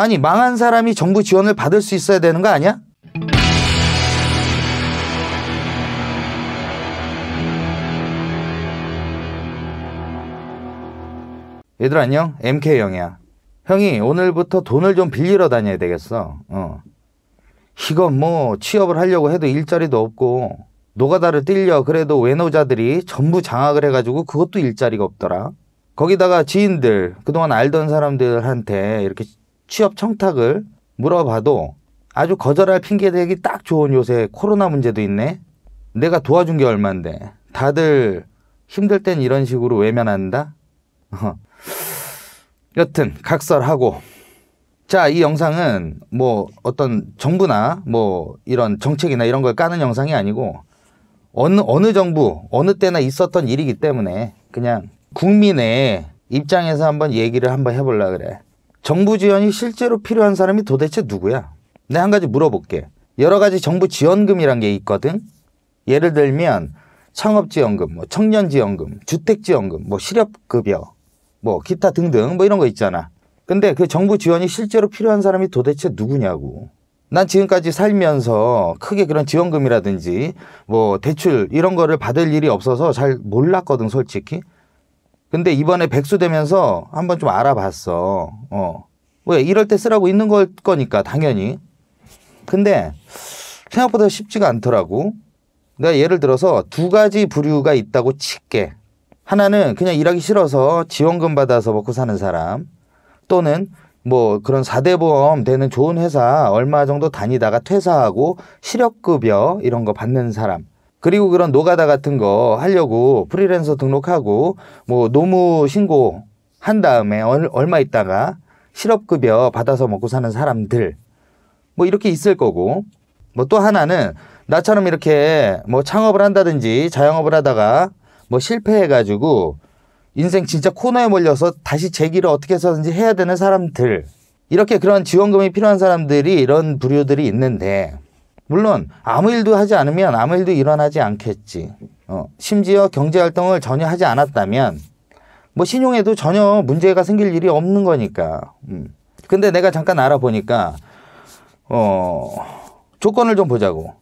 아니 망한 사람이 정부 지원을 받을 수 있어야 되는 거 아니야? 얘들 아 안녕 MK 형이야. 형이 오늘부터 돈을 좀 빌리러 다녀야 되겠어. 어. 이건 뭐 취업을 하려고 해도 일자리도 없고 노가다를 뛸려 그래도 외노자들이 전부 장악을 해가지고 그것도 일자리가 없더라. 거기다가 지인들 그동안 알던 사람들한테 이렇게 취업 청탁을 물어봐도 아주 거절할 핑계대기 딱 좋은 요새 코로나 문제도 있네. 내가 도와준 게 얼만데. 다들 힘들 땐 이런 식으로 외면한다? 여튼 각설하고 자, 이 영상은 뭐 어떤 정부나 뭐 이런 정책이나 이런 걸 까는 영상이 아니고 어느 어느 정부, 어느 때나 있었던 일이기 때문에 그냥 국민의 입장에서 한번 얘기를 한번 해 보려 그래. 정부 지원이 실제로 필요한 사람이 도대체 누구야? 내한 가지 물어볼게. 여러 가지 정부 지원금이란 게 있거든. 예를 들면 창업지원금, 뭐 청년지원금, 주택지원금, 뭐 실업급여, 뭐 기타 등등 뭐 이런 거 있잖아. 근데 그 정부 지원이 실제로 필요한 사람이 도대체 누구냐고. 난 지금까지 살면서 크게 그런 지원금이라든지 뭐 대출 이런 거를 받을 일이 없어서 잘 몰랐거든 솔직히. 근데 이번에 백수 되면서 한번 좀 알아봤어. 어. 왜 뭐 이럴 때 쓰라고 있는 걸 거니까 당연히. 근데 생각보다 쉽지가 않더라고. 내가 예를 들어서 두 가지 부류가 있다고 칠게. 하나는 그냥 일하기 싫어서 지원금 받아서 먹고 사는 사람 또는 뭐 그런 사대 보험 되는 좋은 회사 얼마 정도 다니다가 퇴사하고 시력급여 이런 거 받는 사람 그리고 그런 노가다 같은 거 하려고 프리랜서 등록하고 뭐 노무 신고 한 다음에 얼마 있다가 실업급여 받아서 먹고 사는 사람들 뭐 이렇게 있을 거고 뭐 또 하나는 나처럼 이렇게 뭐 창업을 한다든지 자영업을 하다가 뭐 실패해가지고 인생 진짜 코너에 몰려서 다시 재기를 어떻게 해서든지 해야 되는 사람들 이렇게 그런 지원금이 필요한 사람들이 이런 부류들이 있는데 물론 아무 일도 하지 않으면 아무 일도 일어나지 않겠지 어, 심지어 경제활동을 전혀 하지 않았다면 뭐 신용에도 전혀 문제가 생길 일이 없는 거니까. 음. 근데 내가 잠깐 알아보니까 어 조건을 좀 보자고.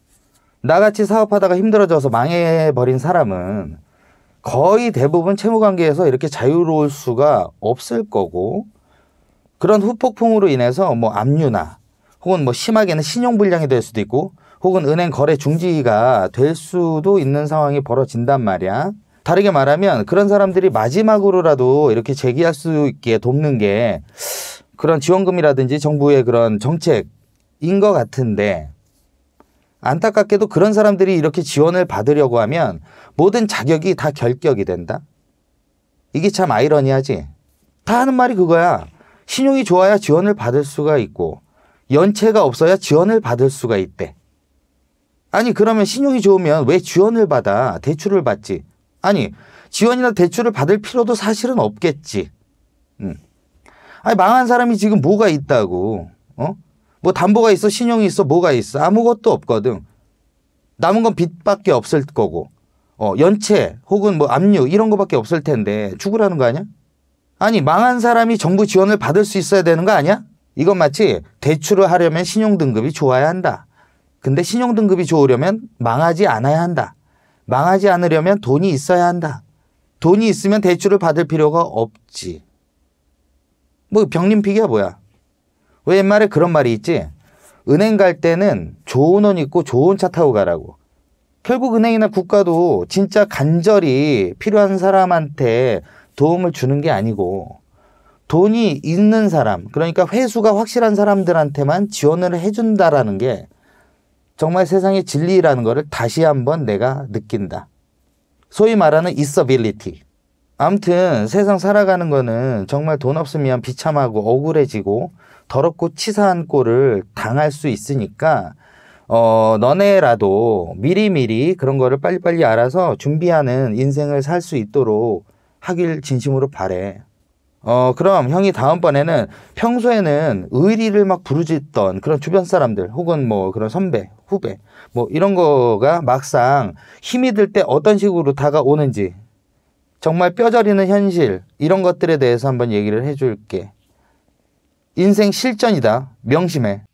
나같이 사업하다가 힘들어져서 망해버린 사람은 거의 대부분 채무관계에서 이렇게 자유로울 수가 없을 거고 그런 후폭풍으로 인해서 뭐 압류나 혹은 뭐 심하게는 신용불량이 될 수도 있고 혹은 은행 거래 중지가 될 수도 있는 상황이 벌어진단 말이야. 다르게 말하면 그런 사람들이 마지막으로라도 이렇게 재기할 수 있게 돕는 게 그런 지원금이라든지 정부의 그런 정책인 것 같은데 안타깝게도 그런 사람들이 이렇게 지원을 받으려고 하면 모든 자격이 다 결격이 된다? 이게 참 아이러니하지? 다 하는 말이 그거야. 신용이 좋아야 지원을 받을 수가 있고 연체가 없어야 지원을 받을 수가 있대. 아니 그러면 신용이 좋으면 왜 지원을 받아? 대출을 받지? 아니 지원이나 대출을 받을 필요도 사실은 없겠지. 음. 아니 망한 사람이 지금 뭐가 있다고? 어? 뭐 담보가 있어, 신용이 있어, 뭐가 있어? 아무것도 없거든. 남은 건 빚밖에 없을 거고, 어 연체 혹은 뭐 압류 이런 거밖에 없을 텐데 죽으라는 거 아니야? 아니 망한 사람이 정부 지원을 받을 수 있어야 되는 거 아니야? 이건 마치 대출을 하려면 신용등급이 좋아야 한다. 근데 신용등급이 좋으려면 망하지 않아야 한다. 망하지 않으려면 돈이 있어야 한다. 돈이 있으면 대출을 받을 필요가 없지. 뭐 병림픽이야 뭐야. 왜 옛말에 그런 말이 있지? 은행 갈 때는 좋은 옷 입고 좋은 차 타고 가라고. 결국 은행이나 국가도 진짜 간절히 필요한 사람한테 도움을 주는 게 아니고 돈이 있는 사람, 그러니까 회수가 확실한 사람들한테만 지원을 해준다라는 게 정말 세상의 진리라는 것을 다시 한번 내가 느낀다. 소위 말하는 있어빌리티. 아무튼 세상 살아가는 거는 정말 돈 없으면 비참하고 억울해지고 더럽고 치사한 꼴을 당할 수 있으니까 어, 너네라도 미리미리 그런 거를 빨리빨리 알아서 준비하는 인생을 살 수 있도록 하길 진심으로 바래. 어, 그럼 형이 다음번에는 평소에는 의리를 막 부르짖던 그런 주변 사람들 혹은 뭐 그런 선배, 후배 뭐 이런 거가 막상 힘이 들 때 어떤 식으로 다가오는지 정말 뼈저리는 현실 이런 것들에 대해서 한번 얘기를 해줄게. 인생 실전이다. 명심해.